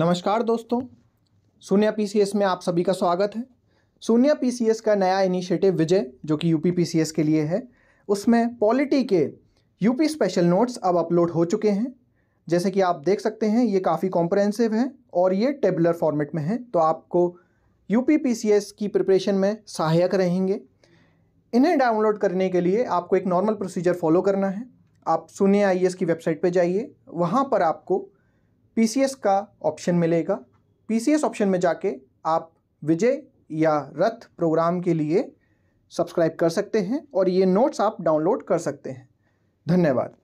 नमस्कार दोस्तों सोनिया पीसीएस में आप सभी का स्वागत है सोनिया पीसीएस का नया इनिशिएटिव विजय जो कि यूपी पीसीएस के लिए है उसमें पॉलिटी के यूपी स्पेशल नोट्स अब अपलोड हो चुके हैं जैसे कि आप देख सकते हैं ये काफ़ी कॉम्प्रहेंसिव है और ये टेबलर फॉर्मेट में है तो आपको यूपी पी की प्रिपरेशन में सहायक रहेंगे इन्हें डाउनलोड करने के लिए आपको एक नॉर्मल प्रोसीजर फॉलो करना है आप सोनिया आई की वेबसाइट पर जाइए वहाँ पर आपको पी का ऑप्शन मिलेगा पी ऑप्शन में जाके आप विजय या रथ प्रोग्राम के लिए सब्सक्राइब कर सकते हैं और ये नोट्स आप डाउनलोड कर सकते हैं धन्यवाद